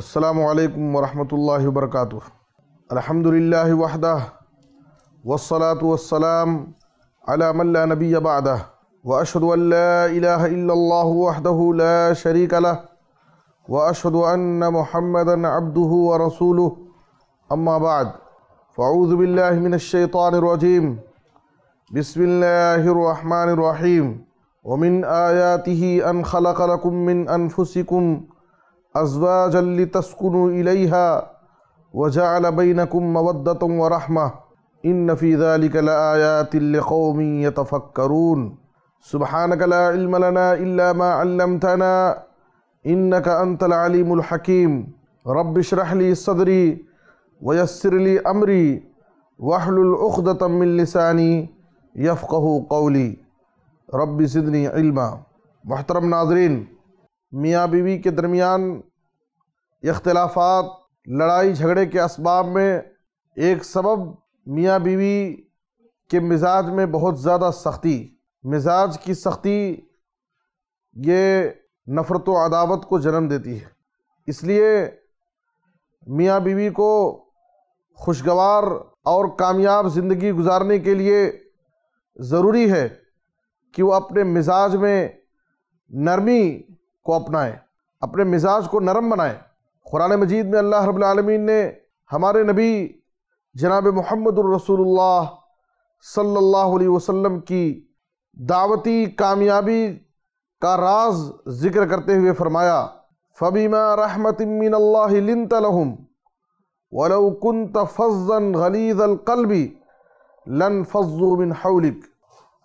السلام عليكم ورحمة الله وبركاته الحمد لله وحده والصلاة والسلام على من لا نبي بعده وأشهد أن لا إله إلا الله وحده لا شريك له وأشهد أن محمدا عبده ورسوله أما بعد فأعوذ بالله من الشيطان الرجيم بسم الله الرحمن الرحيم ومن آياته أن خلق لكم من أنفسكم أزواجا لتسكنوا إليها وجعل بينكم مودة ورحمة إن في ذلك لآيات لقوم يتفكرون سبحانك لا علم لنا إلا ما علمتنا إنك أنت العليم الحكيم رب اشرح لي صدري ويسر لي أمري واحلل عقدة من لساني يفقه قولي رب زدني علما محترم ناظرين میاں بیوی کے درمیان اختلافات لڑائی جھگڑے کے اسباب میں ایک سبب میاں بیوی کے مزاج میں بہت زیادہ سختی مزاج کی سختی یہ نفرت و عداوت کو جنم دیتی ہے اس لیے میاں بیوی کو خوشگوار اور کامیاب زندگی گزارنے کے لیے ضروری ہے کہ وہ اپنے مزاج میں نرمی کو اپنائیں اپنے مزاج کو نرم بنائیں قرآن مجید میں اللہ رب العالمین نے ہمارے نبی جناب محمد الرسول اللہ صلی اللہ علیہ وسلم کی دعوتی کامیابی کا راز ذکر کرتے ہوئے فرمایا فبیمہ رحمت اللہ فضو مِنْ حَوْلِكَ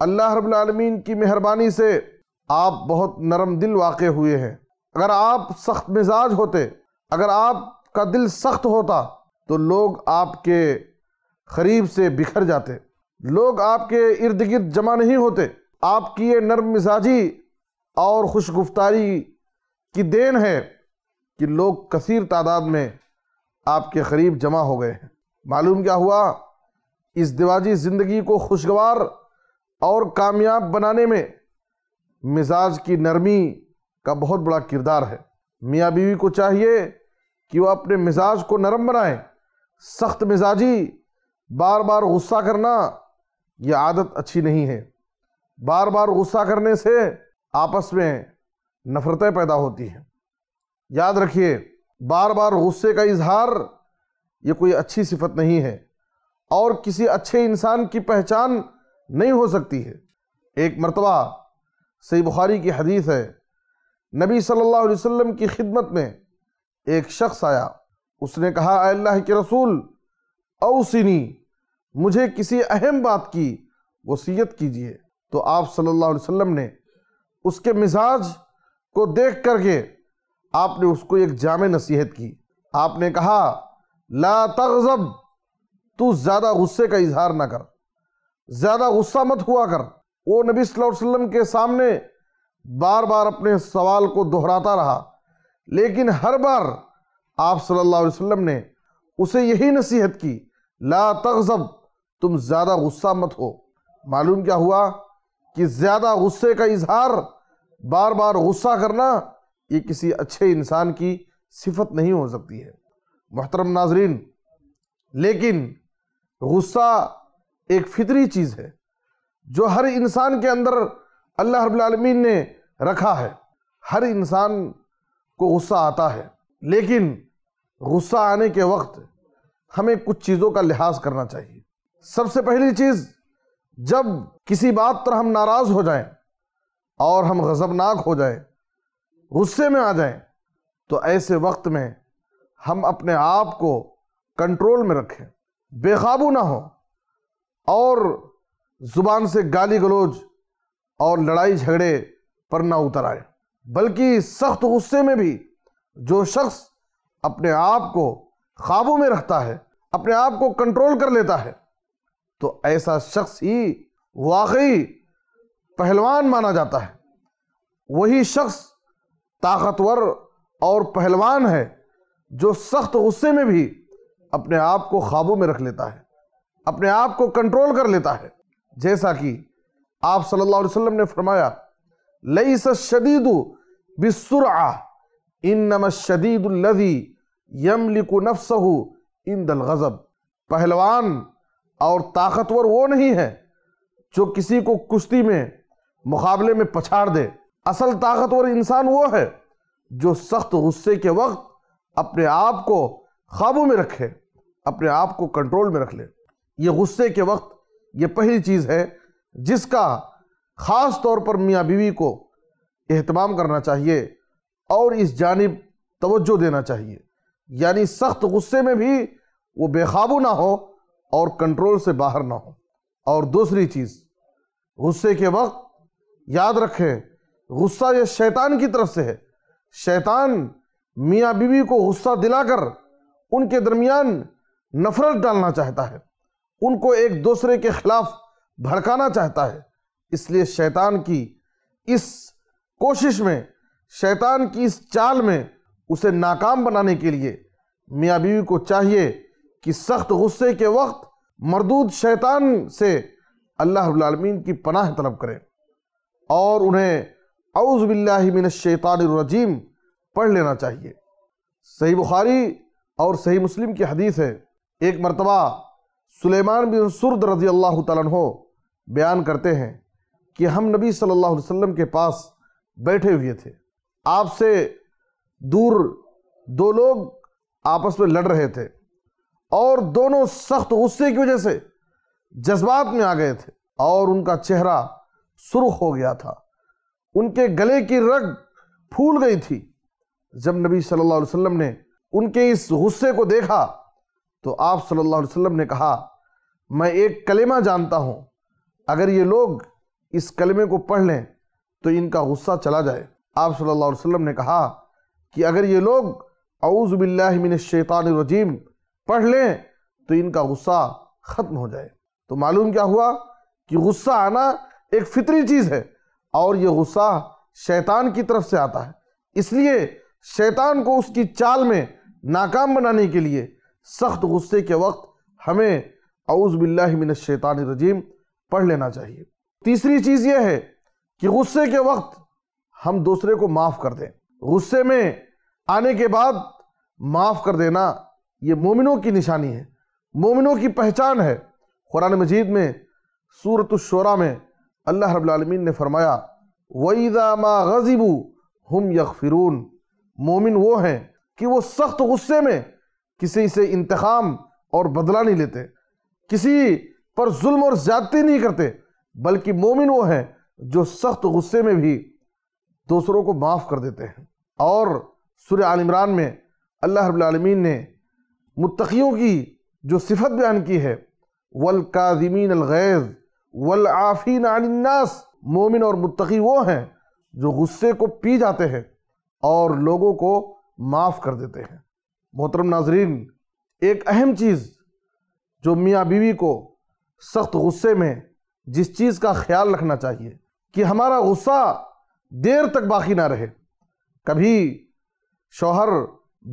اللہ رب العالمین کی مہربانی سے آپ بہت نرم دل واقع ہوئے ہیں اگر آپ سخت مزاج ہوتے اگر آپ کا دل سخت ہوتا تو لوگ آپ کے قریب سے بکھر جاتے لوگ آپ کے ارد گرد جمع نہیں ہوتے آپ کی یہ نرم مزاجی اور خوشگفتاری کی دین ہے کہ لوگ کثیر تعداد میں آپ کے قریب جمع ہو گئے ہیں معلوم کیا ہوا اس دیواجی زندگی کو خوشگوار اور کامیاب بنانے میں مزاج کی نرمی کا بہت بڑا کردار ہے میاں بیوی کو چاہیے کہ وہ اپنے مزاج کو نرم بنائیں سخت مزاجی بار بار غصہ کرنا یہ عادت اچھی نہیں ہے بار بار غصہ کرنے سے آپس میں نفرتیں پیدا ہوتی ہیں یاد رکھیے بار بار غصے کا اظہار یہ کوئی اچھی صفت نہیں ہے اور کسی اچھے انسان کی پہچان نہیں ہو سکتی ہے ایک مرتبہ صحیح بخاری کی حدیث ہے نبی صلی اللہ علیہ وسلم کی خدمت میں ایک شخص آیا اس نے کہا اے اللہ کے رسول اوسنی مجھے کسی اہم بات کی وصیت کیجئے تو آپ صلی اللہ علیہ وسلم نے اس کے مزاج کو دیکھ کر کے آپ نے اس کو ایک جامع نصیحت کی آپ نے کہا لا تغضب تو زیادہ غصے کا اظہار نہ کر زیادہ غصہ مت ہوا کر وہ نبی صلی اللہ علیہ وسلم کے سامنے بار بار اپنے سوال کو دہراتا رہا لیکن ہر بار آپ صلی اللہ علیہ وسلم نے اسے یہی نصیحت کی لا تغزب تم زیادہ غصہ مت ہو معلوم کیا ہوا کہ زیادہ غصے کا اظہار بار بار غصہ کرنا یہ کسی اچھے انسان کی صفت نہیں ہو سکتی ہے محترم ناظرین لیکن غصہ ایک فطری چیز ہے جو ہر انسان کے اندر اللہ رب العالمین نے رکھا ہے ہر انسان کو غصہ آتا ہے لیکن غصہ آنے کے وقت ہمیں کچھ چیزوں کا لحاظ کرنا چاہیے سب سے پہلی چیز جب کسی بات پر ہم ناراض ہو جائیں اور ہم غضبناک ہو جائیں غصے میں آ جائیں تو ایسے وقت میں ہم اپنے آپ کو کنٹرول میں رکھیں بے قابو نہ ہوں اور زبان سے گالی گلوج اور لڑائی جھگڑے پر نہ اتر آئے بلکہ سخت غصے میں بھی جو شخص اپنے آپ کو خوابوں میں رہتا ہے اپنے آپ کو کنٹرول کر لیتا ہے تو ایسا شخص ہی واقعی پہلوان مانا جاتا ہے وہی شخص طاقتور اور پہلوان ہے جو سخت غصے میں بھی اپنے آپ کو خوابوں میں رکھ لیتا ہے اپنے آپ کو کنٹرول کر لیتا ہے جیسا کہ آپ صلی اللہ علیہ وسلم نے فرمایا الشدید انما عند الغضب پہلوان اور طاقتور وہ نہیں ہے جو کسی کو کشتی میں مقابلے میں پچھاڑ دے اصل طاقتور انسان وہ ہے جو سخت غصے کے وقت اپنے آپ کو قابو میں رکھے اپنے آپ کو کنٹرول میں رکھ لے یہ غصے کے وقت یہ پہلی چیز ہے جس کا خاص طور پر میاں بیوی کو اہتمام کرنا چاہیے اور اس جانب توجہ دینا چاہیے یعنی سخت غصے میں بھی وہ بے خوابو نہ ہو اور کنٹرول سے باہر نہ ہو اور دوسری چیز غصے کے وقت یاد رکھیں غصہ یہ شیطان کی طرف سے ہے شیطان میاں بیوی کو غصہ دلا کر ان کے درمیان نفرت ڈالنا چاہتا ہے ان کو ایک دوسرے کے خلاف بھڑکانا چاہتا ہے اس لیے شیطان کی اس کوشش میں شیطان کی اس چال میں اسے ناکام بنانے کے لیے میاں بیوی کو چاہیے کہ سخت غصے کے وقت مردود شیطان سے اللہ العالمین کی پناہ طلب کریں اور انہیں اعوذ باللہ من الشیطان الرجیم پڑھ لینا چاہیے صحیح بخاری اور صحیح مسلم کی حدیث ہے ایک مرتبہ سلیمان بن سرد رضی اللہ تعالیٰ عنہ بیان کرتے ہیں کہ ہم نبی صلی اللہ علیہ وسلم کے پاس بیٹھے ہوئے تھے آپ سے دور دو لوگ آپس میں لڑ رہے تھے اور دونوں سخت غصے کی وجہ سے جذبات میں آ گئے تھے اور ان کا چہرہ سرخ ہو گیا تھا ان کے گلے کی رگ پھول گئی تھی جب نبی صلی اللہ علیہ وسلم نے ان کے اس غصے کو دیکھا تو آپ صلی اللہ علیہ وسلم نے کہا میں ایک کلمہ جانتا ہوں اگر یہ لوگ اس کلمے کو پڑھ لیں تو ان کا غصہ چلا جائے آپ صلی اللہ علیہ وسلم نے کہا کہ اگر یہ لوگ اعوذ باللہ من الشیطان الرجیم پڑھ لیں تو ان کا غصہ ختم ہو جائے تو معلوم کیا ہوا کہ غصہ آنا ایک فطری چیز ہے اور یہ غصہ شیطان کی طرف سے آتا ہے اس لیے شیطان کو اس کی چال میں ناکام بنانے کے لیے سخت غصے کے وقت ہمیں باللہ من الشیطان الرجیم پڑھ لینا چاہیے تیسری چیز یہ ہے کہ غصے کے وقت ہم دوسرے کو معاف کر دیں غصے میں آنے کے بعد معاف کر دینا یہ مومنوں کی نشانی ہے مومنوں کی پہچان ہے قرآن مجید میں سورة الشورا میں اللہ رب العالمین نے فرمایا وَإِذَا مَا غَزِبُوا هُمْ يَغْفِرُونَ مومن وہ ہیں کہ وہ سخت غصے میں کسی سے انتقام اور بدلہ نہیں لیتے کسی پر ظلم اور زیادتی نہیں کرتے بلکہ مومن وہ ہیں جو سخت غصے میں بھی دوسروں کو معاف کر دیتے ہیں اور عال عمران میں اللہ رب العالمین نے متقیوں کی جو صفت بیان کی ہے الغیظ وَالْعَافِينَ عَنِ الناس مومن اور متقی وہ ہیں جو غصے کو پی جاتے ہیں اور لوگوں کو معاف کر دیتے ہیں محترم ناظرین ایک اہم چیز جو میاں بیوی کو سخت غصے میں جس چیز کا خیال رکھنا چاہیے کہ ہمارا غصہ دیر تک باقی نہ رہے کبھی شوہر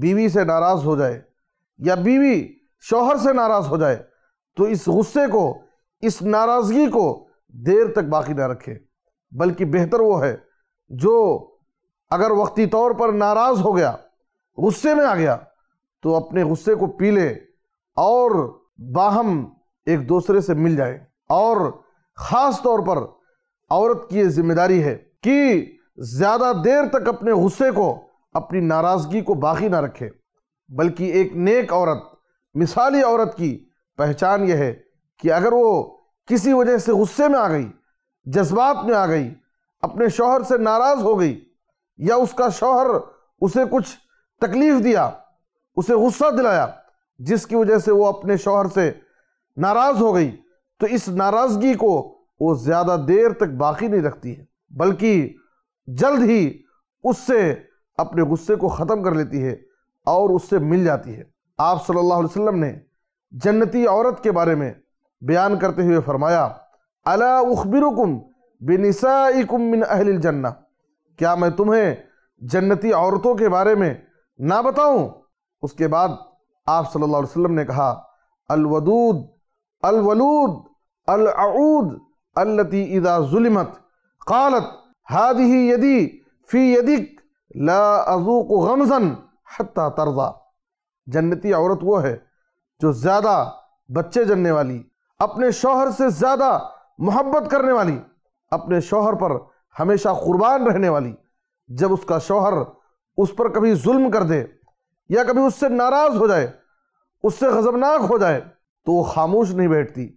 بیوی سے ناراض ہو جائے یا بیوی شوہر سے ناراض ہو جائے تو اس غصے کو اس ناراضگی کو دیر تک باقی نہ رکھے بلکہ بہتر وہ ہے جو اگر وقتی طور پر ناراض ہو گیا غصے میں آ گیا تو اپنے غصے کو پی لیں اور باہم ایک دوسرے سے مل جائیں اور خاص طور پر عورت کی یہ ذمہ داری ہے کہ زیادہ دیر تک اپنے غصے کو اپنی ناراضگی کو باقی نہ رکھے بلکہ ایک نیک عورت مثالی عورت کی پہچان یہ ہے کہ اگر وہ کسی وجہ سے غصے میں آ گئی جذبات میں آ گئی اپنے شوہر سے ناراض ہو گئی یا اس کا شوہر اسے کچھ تکلیف دیا اسے غصہ دلایا جس کی وجہ سے وہ اپنے شوہر سے ناراض ہو گئی تو اس ناراضگی کو وہ زیادہ دیر تک باقی نہیں رکھتی ہے بلکہ جلد ہی اس سے اپنے غصے کو ختم کر لیتی ہے اور اس سے مل جاتی ہے آپ صلی اللہ علیہ وسلم نے جنتی عورت کے بارے میں بیان کرتے ہوئے فرمایا الا اخبرکم بنسائکم من اہل الجنہ کیا میں تمہیں جنتی عورتوں کے بارے میں نہ بتاؤں اس کے بعد آپ صلی اللہ علیہ وسلم نے کہا الودود الولود العود التي اذا ظلمت قالت هذه يدي في يدك لا اذوق غمزا حتى ترضى جنتی عورت وہ ہے جو زیادہ بچے جننے والی اپنے شوہر سے زیادہ محبت کرنے والی اپنے شوہر پر ہمیشہ قربان رہنے والی جب اس کا شوہر اس پر کبھی ظلم کر دے یا کبھی اس سے ناراض ہو جائے اس سے غضبناک ہو جائے تو وہ خاموش نہیں بیٹھتی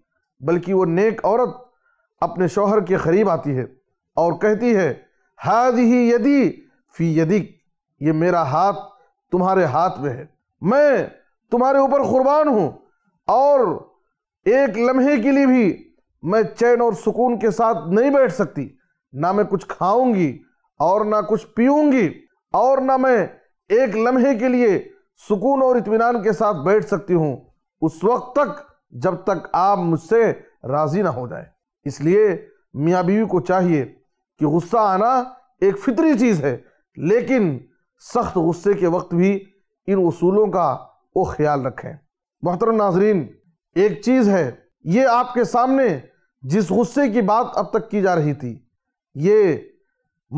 بلکہ وہ نیک عورت اپنے شوہر کے قریب آتی ہے اور کہتی ہے ہاد ہی یدی فی یدی یہ میرا ہاتھ تمہارے ہاتھ میں ہے میں تمہارے اوپر قربان ہوں اور ایک لمحے کے لیے بھی میں چین اور سکون کے ساتھ نہیں بیٹھ سکتی نہ میں کچھ کھاؤں گی اور نہ کچھ پیوں گی اور نہ میں ایک لمحے کے لیے سکون اور اطمینان کے ساتھ بیٹھ سکتی ہوں اس وقت تک جب تک آپ مجھ سے راضی نہ ہو جائے اس لیے میاں بیوی کو چاہیے کہ غصہ آنا ایک فطری چیز ہے لیکن سخت غصے کے وقت بھی ان اصولوں کا وہ خیال رکھیں محترم ناظرین ایک چیز ہے یہ آپ کے سامنے جس غصے کی بات اب تک کی جا رہی تھی یہ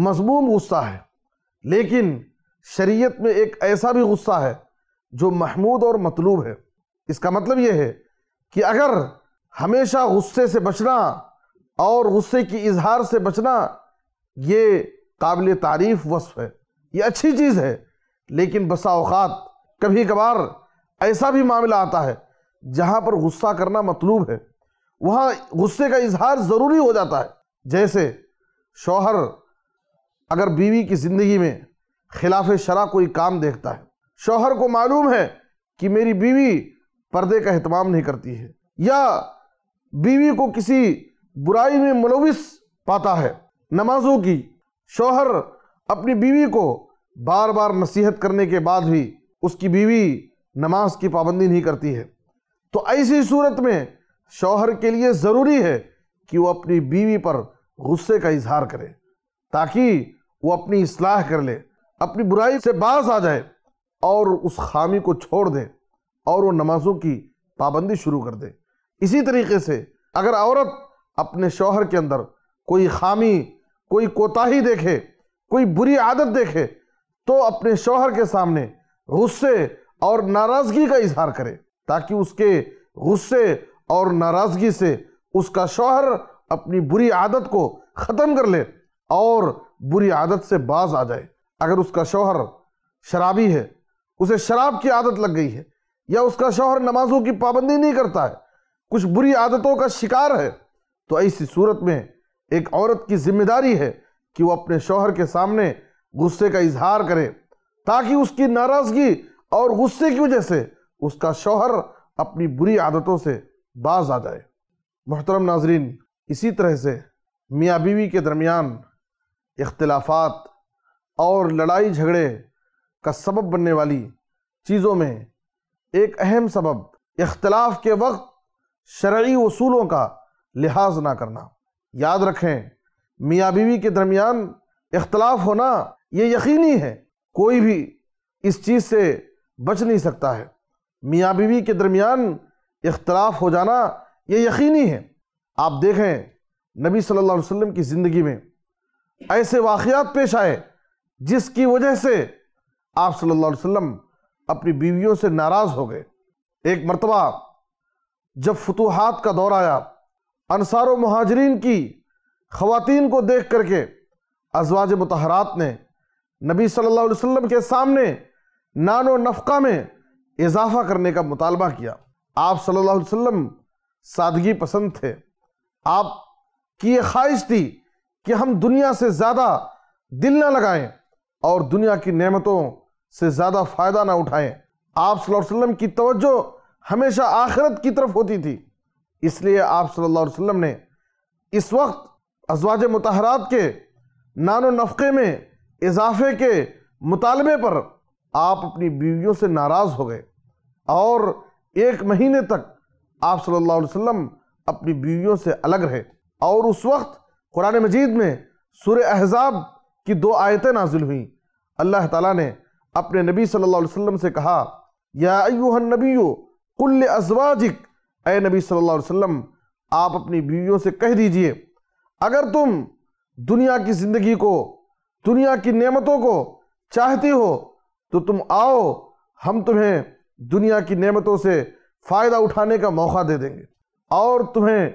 مضموم غصہ ہے لیکن شریعت میں ایک ایسا بھی غصہ ہے جو محمود اور مطلوب ہے اس کا مطلب یہ ہے کہ اگر ہمیشہ غصے سے بچنا اور غصے کی اظہار سے بچنا یہ قابل تعریف وصف ہے یہ اچھی چیز ہے لیکن بسا اوقات کبھی کبھار ایسا بھی معاملہ آتا ہے جہاں پر غصہ کرنا مطلوب ہے وہاں غصے کا اظہار ضروری ہو جاتا ہے جیسے شوہر اگر بیوی کی زندگی میں خلاف شرع کوئی کام دیکھتا ہے شوہر کو معلوم ہے کہ میری بیوی پردے کا اہتمام نہیں کرتی ہے یا بیوی کو کسی برائی میں ملوث پاتا ہے نمازوں کی شوہر اپنی بیوی کو بار بار نصیحت کرنے کے بعد بھی اس کی بیوی نماز کی پابندی نہیں کرتی ہے تو ایسی صورت میں شوہر کے لیے ضروری ہے کہ وہ اپنی بیوی پر غصے کا اظہار کرے تاکہ وہ اپنی اصلاح کر لے اپنی برائی سے باز آ جائے اور اس خامی کو چھوڑ دے اور وہ نمازوں کی پابندی شروع کر دے اسی طریقے سے اگر عورت اپنے شوہر کے اندر کوئی خامی کوئی کوتاہی دیکھے کوئی بری عادت دیکھے تو اپنے شوہر کے سامنے غصے اور ناراضگی کا اظہار کرے تاکہ اس کے غصے اور ناراضگی سے اس کا شوہر اپنی بری عادت کو ختم کر لے اور بری عادت سے باز آ جائے اگر اس کا شوہر شرابی ہے اسے شراب کی عادت لگ گئی ہے یا اس کا شوہر نمازوں کی پابندی نہیں کرتا ہے کچھ بری عادتوں کا شکار ہے تو ایسی صورت میں ایک عورت کی ذمہ داری ہے کہ وہ اپنے شوہر کے سامنے غصے کا اظہار کرے تاکہ اس کی ناراضگی اور غصے کی وجہ سے اس کا شوہر اپنی بری عادتوں سے باز آ جائے محترم ناظرین اسی طرح سے میاں بیوی کے درمیان اختلافات اور لڑائی جھگڑے کا سبب بننے والی چیزوں میں ایک اہم سبب اختلاف کے وقت شرعی اصولوں کا لحاظ نہ کرنا یاد رکھیں میاں بیوی کے درمیان اختلاف ہونا یہ یقینی ہے کوئی بھی اس چیز سے بچ نہیں سکتا ہے میاں بیوی کے درمیان اختلاف ہو جانا یہ یقینی ہے آپ دیکھیں نبی صلی اللہ علیہ وسلم کی زندگی میں ایسے واقعات پیش آئے جس کی وجہ سے آپ صلی اللہ علیہ وسلم اپنی بیویوں سے ناراض ہو گئے ایک مرتبہ جب فتوحات کا دور آیا انصار و مہاجرین کی خواتین کو دیکھ کر کے ازواج متحرات نے نبی صلی اللہ علیہ وسلم کے سامنے نان و نفقہ میں اضافہ کرنے کا مطالبہ کیا آپ صلی اللہ علیہ وسلم سادگی پسند تھے آپ کی یہ خواہش تھی کہ ہم دنیا سے زیادہ دل نہ لگائیں اور دنیا کی نعمتوں سے زیادہ فائدہ نہ اٹھائیں آپ صلی اللہ علیہ وسلم کی توجہ ہمیشہ آخرت کی طرف ہوتی تھی اس لیے آپ صلی اللہ علیہ وسلم نے اس وقت ازواج متحرات کے نان و نفقے میں اضافے کے مطالبے پر آپ اپنی بیویوں سے ناراض ہو گئے اور ایک مہینے تک آپ صلی اللہ علیہ وسلم اپنی بیویوں سے الگ رہے اور اس وقت قرآن مجید میں سورہ احزاب کی دو آیتیں نازل ہوئیں اللہ تعالیٰ نے اپنے نبی صلی اللہ علیہ وسلم سے کہا یا ایوہ النبیو قل ازواجک اے نبی صلی اللہ علیہ وسلم آپ اپنی بیویوں سے کہہ دیجئے اگر تم دنیا کی زندگی کو دنیا کی نعمتوں کو چاہتی ہو تو تم آؤ ہم تمہیں دنیا کی نعمتوں سے فائدہ اٹھانے کا موقع دے دیں گے اور تمہیں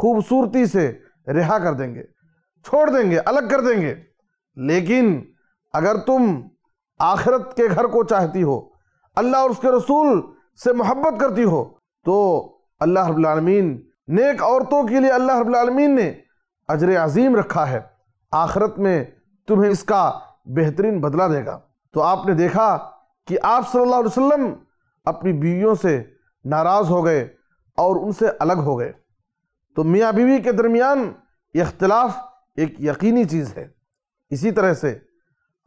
خوبصورتی سے رہا کر دیں گے چھوڑ دیں گے الگ کر دیں گے لیکن اگر تم آخرت کے گھر کو چاہتی ہو اللہ اور اس کے رسول سے محبت کرتی ہو تو اللہ رب العالمین نیک عورتوں کے لیے اللہ رب العالمین نے اجر عظیم رکھا ہے آخرت میں تمہیں اس کا بہترین بدلہ دے گا تو آپ نے دیکھا کہ آپ صلی اللہ علیہ وسلم اپنی بیویوں سے ناراض ہو گئے اور ان سے الگ ہو گئے تو میاں بیوی کے درمیان یہ اختلاف ایک یقینی چیز ہے اسی طرح سے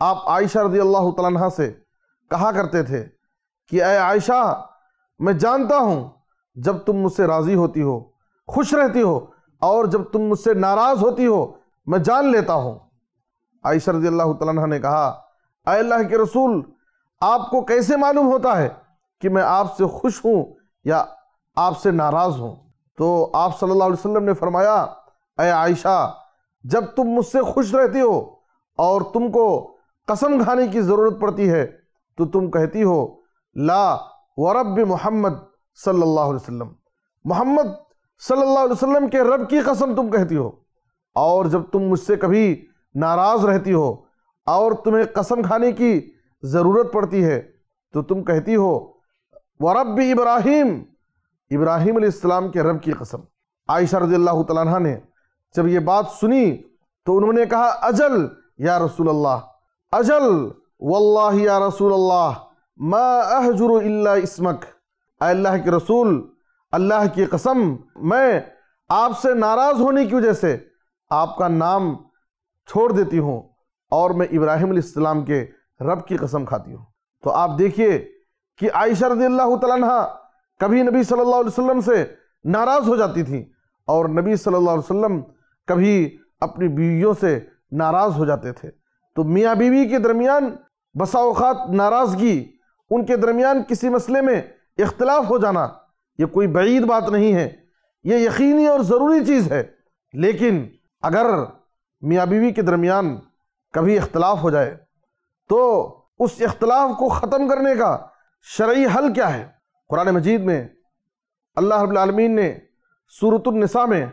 آپ عائشہ رضی اللہ عنہ سے کہا کرتے تھے کہ اے عائشہ میں جانتا ہوں جب تم مجھ سے راضی ہوتی ہو خوش رہتی ہو اور جب تم مجھ سے ناراض ہوتی ہو میں جان لیتا ہوں عائشہ رضی اللہ تعالیٰ نے کہا اے اللہ کے رسول آپ کو کیسے معلوم ہوتا ہے کہ میں آپ سے خوش ہوں یا آپ سے ناراض ہوں تو آپ صلی اللہ علیہ وسلم نے فرمایا اے عائشہ جب تم مجھ سے خوش رہتی ہو اور تم کو قسم کھانے کی ضرورت پڑتی ہے تو تم کہتی ہو لا ورب محمد صلی اللہ علیہ وسلم محمد صلی اللہ علیہ وسلم کے رب کی قسم تم کہتی ہو اور جب تم مجھ سے کبھی ناراض رہتی ہو اور تمہیں قسم کھانے کی ضرورت پڑتی ہے تو تم کہتی ہو ورب ابراہیم ابراہیم علیہ السلام کے رب کی قسم عائشہ رضی اللہ تعالیٰ نے جب یہ بات سنی تو انہوں نے کہا اجل یا رسول اللہ اجل واللہ یا رسول اللہ ما احجر الا اسمک اے اللہ کے رسول اللہ کی قسم میں آپ سے ناراض ہونے کی وجہ سے آپ کا نام چھوڑ دیتی ہوں اور میں ابراہیم علیہ السلام کے رب کی قسم کھاتی ہوں تو آپ دیکھیے کہ عائشہ رضی اللہ تعالیٰ عنہ کبھی نبی صلی اللہ علیہ وسلم سے ناراض ہو جاتی تھیں اور نبی صلی اللہ علیہ وسلم کبھی اپنی بیویوں سے ناراض ہو جاتے تھے تو میاں بیوی کے درمیان بسا اوقات ناراضگی ان کے درمیان کسی مسئلے میں اختلاف ہو جانا یہ کوئی بعید بات نہیں ہے یہ یقینی اور ضروری چیز ہے لیکن اگر میاں بیوی کے درمیان کبھی اختلاف ہو جائے تو اس اختلاف کو ختم کرنے کا شرعی حل کیا ہے قرآن مجید میں اللہ رب العالمین نے صورت النساء میں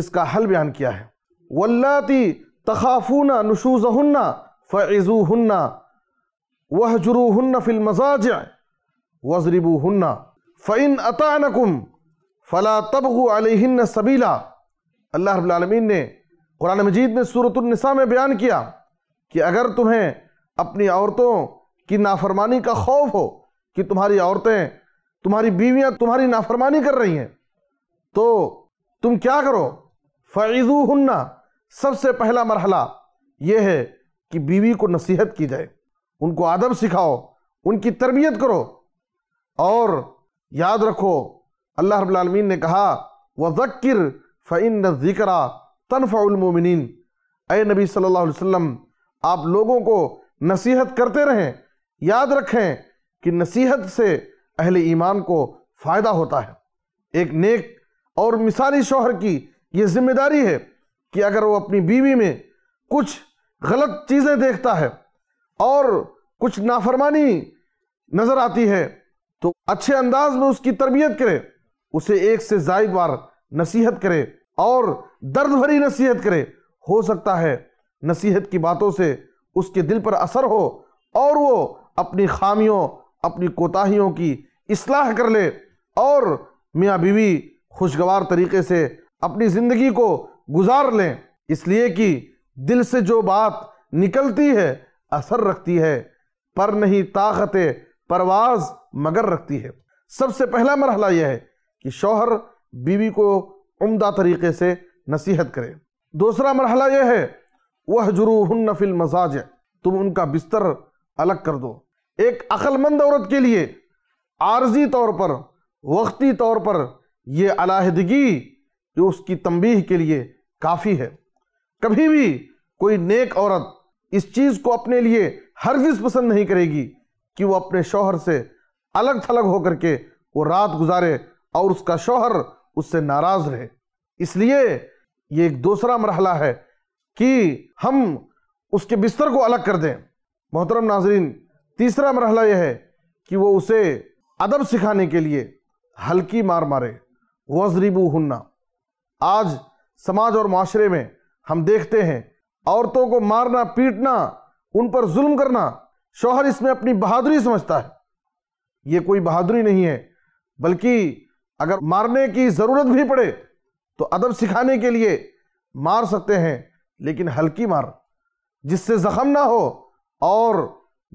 اس کا حل بیان کیا ہے واللاتی تخافون نہ نشوز وحجروہن فی المزاجع و فَإِنْ ہن فَلَا مزاج عَلَيْهِنَّ سَبِيلًا اللہ رب العالمین سبیلا اللہ نے قرآن مجید میں صورت النساء میں بیان کیا کہ اگر تمہیں اپنی عورتوں کی نافرمانی کا خوف ہو کہ تمہاری عورتیں تمہاری بیویاں تمہاری نافرمانی کر رہی ہیں تو تم کیا کرو فعیضو سب سے پہلا مرحلہ یہ ہے کہ بیوی کو نصیحت کی جائے ان کو ادب سکھاؤ ان کی تربیت کرو اور یاد رکھو اللہ رب العالمین نے کہا وَذَكِّرْ فَإِنَّ فعین تَنْفَعُ الْمُؤْمِنِينَ اے نبی صلی اللہ علیہ وسلم آپ لوگوں کو نصیحت کرتے رہیں یاد رکھیں کہ نصیحت سے اہل ایمان کو فائدہ ہوتا ہے ایک نیک اور مثالی شوہر کی یہ ذمہ داری ہے کہ اگر وہ اپنی بیوی میں کچھ غلط چیزیں دیکھتا ہے اور کچھ نافرمانی نظر آتی ہے تو اچھے انداز میں اس کی تربیت کرے اسے ایک سے زائد بار نصیحت کرے اور درد بھری نصیحت کرے ہو سکتا ہے نصیحت کی باتوں سے اس کے دل پر اثر ہو اور وہ اپنی خامیوں اپنی کوتاہیوں کی اصلاح کر لے اور میاں بیوی خوشگوار طریقے سے اپنی زندگی کو گزار لیں اس لیے کہ دل سے جو بات نکلتی ہے اثر رکھتی ہے پر نہیں طاقت پرواز مگر رکھتی ہے سب سے پہلا مرحلہ یہ ہے کہ شوہر بیوی کو عمدہ طریقے سے نصیحت کرے دوسرا مرحلہ یہ ہے وہ جرو ہن مزاج تم ان کا بستر الگ کر دو ایک عقل مند عورت کے لیے عارضی طور پر وقتی طور پر یہ علیحدگی جو اس کی تنبیہ کے لیے کافی ہے کبھی بھی کوئی نیک عورت اس چیز کو اپنے لیے ہر پسند نہیں کرے گی کہ وہ اپنے شوہر سے الگ تھلگ ہو کر کے وہ رات گزارے اور اس کا شوہر اس سے ناراض رہے اس لیے یہ ایک دوسرا مرحلہ ہے کہ ہم اس کے بستر کو الگ کر دیں محترم ناظرین تیسرا مرحلہ یہ ہے کہ وہ اسے ادب سکھانے کے لیے ہلکی مار مارے وزریبو ہننا آج سماج اور معاشرے میں ہم دیکھتے ہیں عورتوں کو مارنا پیٹنا ان پر ظلم کرنا شوہر اس میں اپنی بہادری سمجھتا ہے یہ کوئی بہادری نہیں ہے بلکہ اگر مارنے کی ضرورت بھی پڑے تو ادب سکھانے کے لیے مار سکتے ہیں لیکن ہلکی مار جس سے زخم نہ ہو اور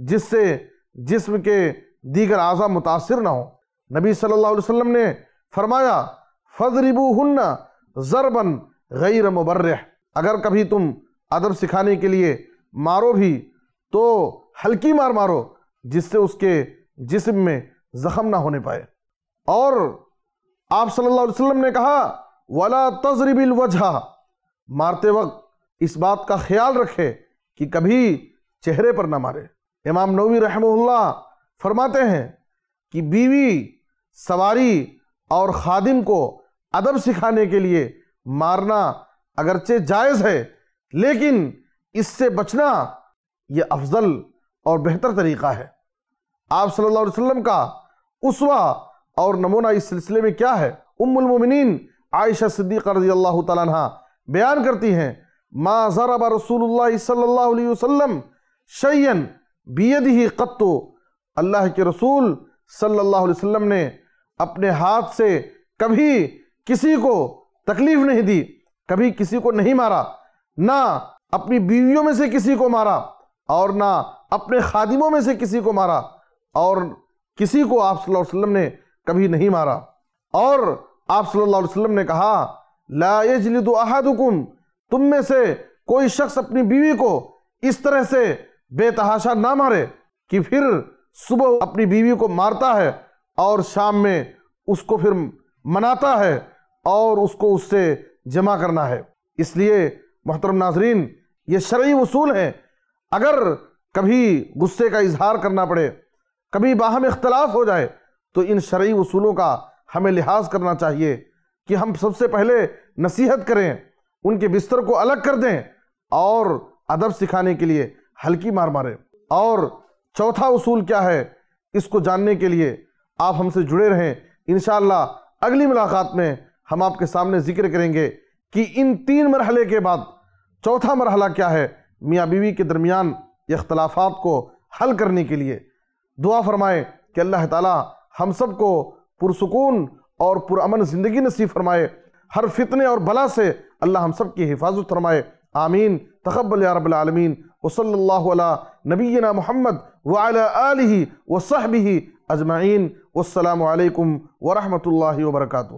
جس سے جسم کے دیگر اعضا متاثر نہ ہو نبی صلی اللہ علیہ وسلم نے فرمایا فرض ربو ضربن غیر مبرح اگر کبھی تم ادب سکھانے کے لیے مارو بھی تو ہلکی مار مارو جس سے اس کے جسم میں زخم نہ ہونے پائے اور آپ صلی اللہ علیہ وسلم نے کہا وَلَا تَزْرِبِ الوجہ مارتے وقت اس بات کا خیال رکھے کہ کبھی چہرے پر نہ مارے امام نووی رحمہ اللہ فرماتے ہیں کہ بیوی سواری اور خادم کو ادب سکھانے کے لیے مارنا اگرچہ جائز ہے لیکن اس سے بچنا یہ افضل اور بہتر طریقہ ہے آپ صلی اللہ علیہ وسلم کا اسوہ اور نمونہ اس سلسلے میں کیا ہے ام المومنین عائشہ رضی اللہ تعالیٰ عنہ بیان کرتی ہیں ما ضرب رسول اللہ صلی اللہ علیہ وسلم شیئن شین قطو اللہ کے رسول صلی اللہ علیہ وسلم نے اپنے ہاتھ سے کبھی کسی کو تکلیف نہیں دی کبھی کسی کو نہیں مارا نہ اپنی بیویوں میں سے کسی کو مارا اور نہ اپنے خادموں میں سے کسی کو مارا اور کسی کو آپ صلی اللہ علیہ وسلم نے کبھی نہیں مارا اور آپ صلی اللہ علیہ وسلم نے کہا لا یجلد احدکم تم میں سے کوئی شخص اپنی بیوی کو اس طرح سے بے تحاشا نہ مارے کہ پھر صبح اپنی بیوی کو مارتا ہے اور شام میں اس کو پھر مناتا ہے اور اس کو اس سے جمع کرنا ہے اس لیے محترم ناظرین یہ شرعی اصول ہیں اگر کبھی غصے کا اظہار کرنا پڑے کبھی باہم اختلاف ہو جائے تو ان شرعی اصولوں کا ہمیں لحاظ کرنا چاہیے کہ ہم سب سے پہلے نصیحت کریں ان کے بستر کو الگ کر دیں اور ادب سکھانے کے لیے ہلکی مار ماریں اور چوتھا اصول کیا ہے اس کو جاننے کے لیے آپ ہم سے جڑے رہیں انشاءاللہ اگلی ملاقات میں ہم آپ کے سامنے ذکر کریں گے کہ ان تین مرحلے کے بعد چوتھا مرحلہ کیا ہے میاں بیوی کے درمیان اختلافات کو حل کرنے کے لیے دعا فرمائے کہ اللہ تعالی ہم سب کو پرسکون اور پرامن زندگی نصیب فرمائے ہر فتنے اور بلا سے اللہ ہم سب کی حفاظت فرمائے آمین تخبل رب العالمین وصلی اللہ علیہ نبینا محمد وعلی آلہ وصحبہ اجمعین والسلام علیکم ورحمۃ اللہ وبرکاتہ